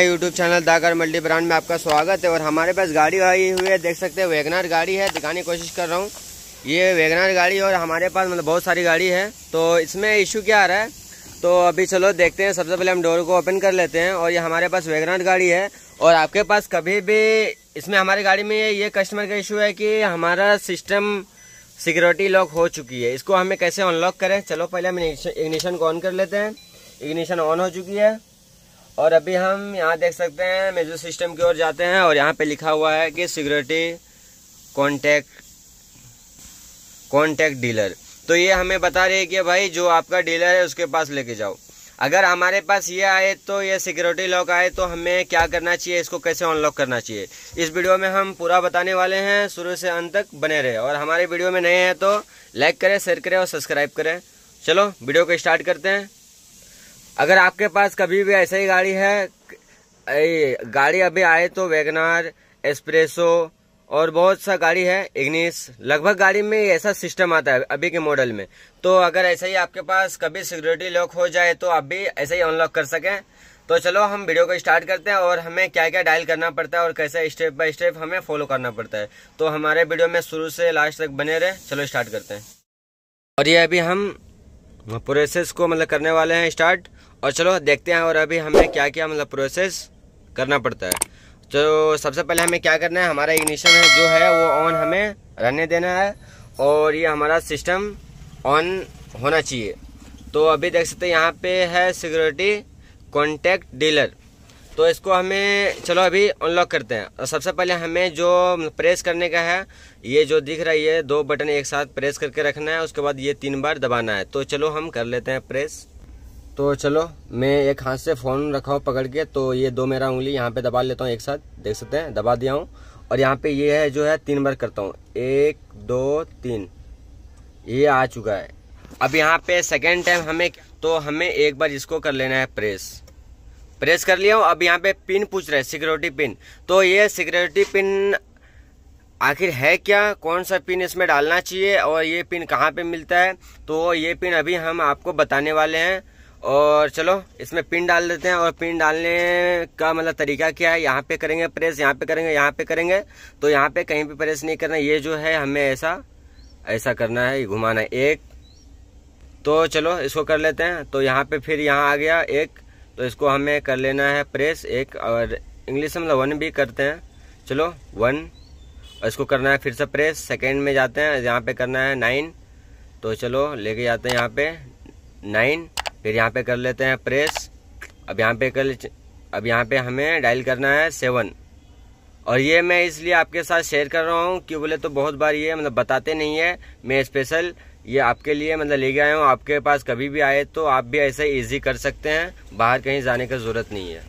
हमारे YouTube channel Dagar multi brand में आपका स्वागत है और हमारे पास गाड़ी आई हुई है देख सकते हैं वेगनार गाड़ी है दिखाने की कोशिश कर रहा हूँ ये वेगनार गाड़ी और हमारे पास मतलब बहुत सारी गाड़ी है तो इसमें इशू क्या आ रहा है तो अभी चलो देखते हैं सबसे पहले हम डोर को ओपन कर लेते हैं और ये हमारे पास वेगनार गाड़ी है और आपके पास कभी भी इसमें हमारी गाड़ी में ये कस्टमर का इशू है कि हमारा सिस्टम सिक्योरिटी लॉक हो चुकी है इसको हमें कैसे अनलॉक करें चलो पहले हम इग्निशन को ऑन कर लेते हैं इग्निशन ऑन हो चुकी है और अभी हम यहाँ देख सकते हैं मेजो सिस्टम की ओर जाते हैं और यहाँ पे लिखा हुआ है कि सिक्योरिटी कॉन्टैक्ट कॉन्टैक्ट डीलर तो ये हमें बता रही है कि भाई जो आपका डीलर है उसके पास लेके जाओ अगर हमारे पास ये आए तो ये सिक्योरिटी लॉक आए तो हमें क्या करना चाहिए इसको कैसे अनलॉक करना चाहिए इस वीडियो में हम पूरा बताने वाले हैं शुरू से अंत तक बने रहे और हमारे वीडियो में नए हैं तो लाइक करें शेयर करें और सब्सक्राइब करें चलो वीडियो को स्टार्ट करते हैं अगर आपके पास कभी भी ऐसा ही गाड़ी है गाड़ी अभी आए तो वैगनार एस्प्रेसो और बहुत सा गाड़ी है इग्निस लगभग गाड़ी में ऐसा सिस्टम आता है अभी के मॉडल में तो अगर ऐसा ही आपके पास कभी सिक्योरिटी लॉक हो जाए तो आप भी ऐसे ही अनलॉक कर सकें तो चलो हम वीडियो को स्टार्ट करते हैं और हमें क्या क्या डायल करना पड़ता है और कैसे स्टेप बाय स्टेप हमें फॉलो करना पड़ता है तो हमारे वीडियो में शुरू से लास्ट तक बने रहे चलो स्टार्ट करते हैं और ये अभी हम प्रोसेस को मतलब करने वाले हैं स्टार्ट और चलो देखते हैं और अभी हमें क्या क्या मतलब प्रोसेस करना पड़ता है तो सबसे पहले हमें क्या करना है हमारा इग्निशन है जो है वो ऑन हमें रहने देना है और ये हमारा सिस्टम ऑन होना चाहिए तो अभी देख सकते हैं यहाँ पे है सिक्योरिटी कॉन्टैक्ट डीलर तो इसको हमें चलो अभी अनलॉक करते हैं और सबसे पहले हमें जो प्रेस मतलब करने का है ये जो दिख रहा है ये दो बटन एक साथ प्रेस करके रखना है उसके बाद ये तीन बार दबाना है तो चलो हम कर लेते हैं प्रेस तो चलो मैं एक हाथ से फ़ोन रखा हूँ पकड़ के तो ये दो मेरा उंगली यहाँ पे दबा लेता हूँ एक साथ देख सकते हैं दबा दिया हूँ और यहाँ पे ये है जो है तीन बार करता हूँ एक दो तीन ये आ चुका है अब यहाँ पे सेकेंड टाइम हमें तो हमें एक बार इसको कर लेना है प्रेस प्रेस कर लिया हूँ अब यहाँ पे पिन पूछ रहे हैं सिक्योरिटी पिन तो ये सिक्योरिटी पिन आखिर है क्या कौन सा पिन इसमें डालना चाहिए और ये पिन कहाँ पे मिलता है तो ये पिन अभी हम आपको बताने वाले हैं और चलो इसमें पिन डाल देते हैं और पिन डालने का मतलब तरीका क्या है यहाँ पे करेंगे प्रेस यहाँ पे करेंगे यहाँ पे करेंगे तो यहाँ पे कहीं भी प्रेस नहीं करना ये जो है हमें ऐसा ऐसा करना है घुमाना है एक तो चलो इसको कर लेते हैं तो यहाँ पे फिर यहाँ आ गया एक तो इसको हमें कर लेना है प्रेस एक और इंग्लिश में मतलब वन भी करते हैं चलो वन और इसको करना है फिर से प्रेस सेकेंड में जाते हैं यहाँ पर करना है नाइन तो चलो लेके जाते हैं यहाँ पर नाइन फिर यहाँ पे कर लेते हैं प्रेस अब यहाँ पे कर अब यहाँ पे हमें डायल करना है सेवन और ये मैं इसलिए आपके साथ शेयर कर रहा हूँ कि बोले तो बहुत बार ये मतलब बताते नहीं है मैं स्पेशल ये आपके लिए मतलब लेके आया हूँ आपके पास कभी भी आए तो आप भी ऐसे इजी कर सकते हैं बाहर कहीं जाने की ज़रूरत नहीं है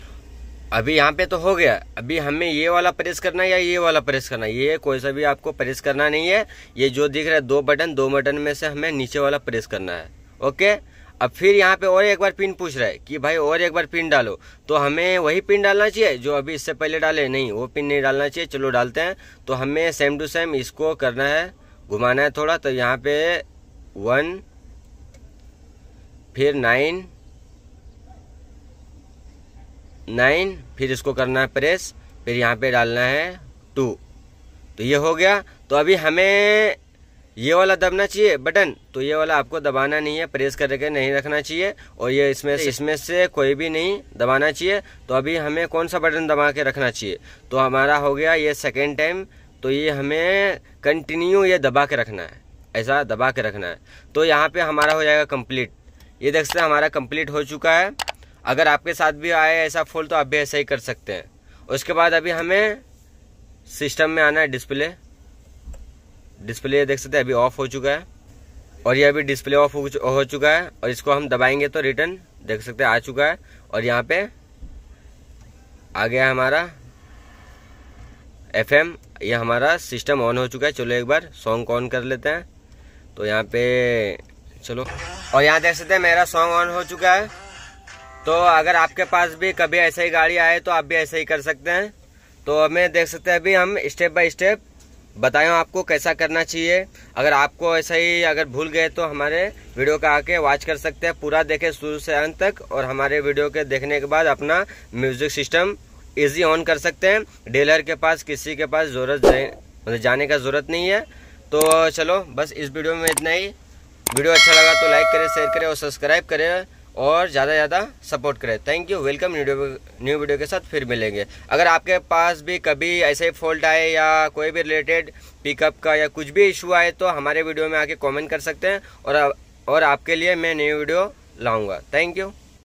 अभी यहाँ पे तो हो गया अभी हमें ये वाला प्रेस करना है या ये वाला प्रेस करना है ये कोई सा भी आपको प्रेस करना नहीं है ये जो दिख रहा है दो बटन दो बटन में से हमें नीचे वाला प्रेस करना है ओके अब फिर यहाँ पे और एक बार पिन पूछ रहा है कि भाई और एक बार पिन डालो तो हमें वही पिन डालना चाहिए जो अभी इससे पहले डाले नहीं वो पिन नहीं डालना चाहिए चलो डालते हैं तो हमें सेम टू सेम इसको करना है घुमाना है थोड़ा तो यहाँ पे वन फिर नाइन नाइन फिर इसको करना है प्रेस फिर यहाँ पे डालना है टू तो ये हो गया तो अभी हमें ये वाला दबना चाहिए बटन तो ये वाला आपको दबाना नहीं है प्रेस करके नहीं रखना चाहिए और ये इसमें से इसमें से कोई भी नहीं दबाना चाहिए तो अभी हमें कौन सा बटन दबा के रखना चाहिए तो हमारा हो गया ये सेकेंड टाइम तो ये हमें कंटिन्यू ये दबा के रखना है ऐसा दबा के रखना है तो यहाँ पे हमारा हो जाएगा कंप्लीट ये देख सकते हैं हमारा कंप्लीट हो चुका है अगर आपके साथ भी आए ऐसा फॉल तो आप भी ऐसा ही कर सकते हैं उसके बाद अभी हमें सिस्टम में आना है डिस्प्ले डिस्प्ले देख सकते हैं अभी ऑफ हो चुका है और ये अभी डिस्प्ले ऑफ हो चुका है और इसको हम दबाएंगे तो रिटर्न देख सकते हैं आ चुका है और यहाँ पे आ गया हमारा एफ एम ये हमारा सिस्टम ऑन हो चुका है चलो एक बार सॉन्ग ऑन कर लेते हैं तो यहाँ पे चलो और यहाँ देख सकते हैं मेरा सॉन्ग ऑन हो चुका है तो अगर आपके पास भी कभी ऐसा ही गाड़ी आए तो आप भी ऐसा ही कर सकते हैं तो हमें देख सकते हैं अभी हम स्टेप बाय स्टेप बताया आपको कैसा करना चाहिए अगर आपको ऐसा ही अगर भूल गए तो हमारे वीडियो का आके वॉच कर सकते हैं पूरा देखें शुरू से अंत तक और हमारे वीडियो के देखने के बाद अपना म्यूजिक सिस्टम इजी ऑन कर सकते हैं डीलर के पास किसी के पास ज़रूरत मतलब जाने का ज़रूरत नहीं है तो चलो बस इस वीडियो में इतना ही वीडियो अच्छा लगा तो लाइक करें शेयर करें और सब्सक्राइब करें और ज़्यादा से ज़्यादा सपोर्ट करें thank you welcome new video के साथ फिर मिलेंगे अगर आपके पास भी कभी ऐसे फॉल्ट आए या कोई भी रिलेटेड पिकअप का या कुछ भी इशू आए तो हमारे वीडियो में आके कमेंट कर सकते हैं और और आपके लिए मैं न्यू वीडियो लाऊंगा थैंक यू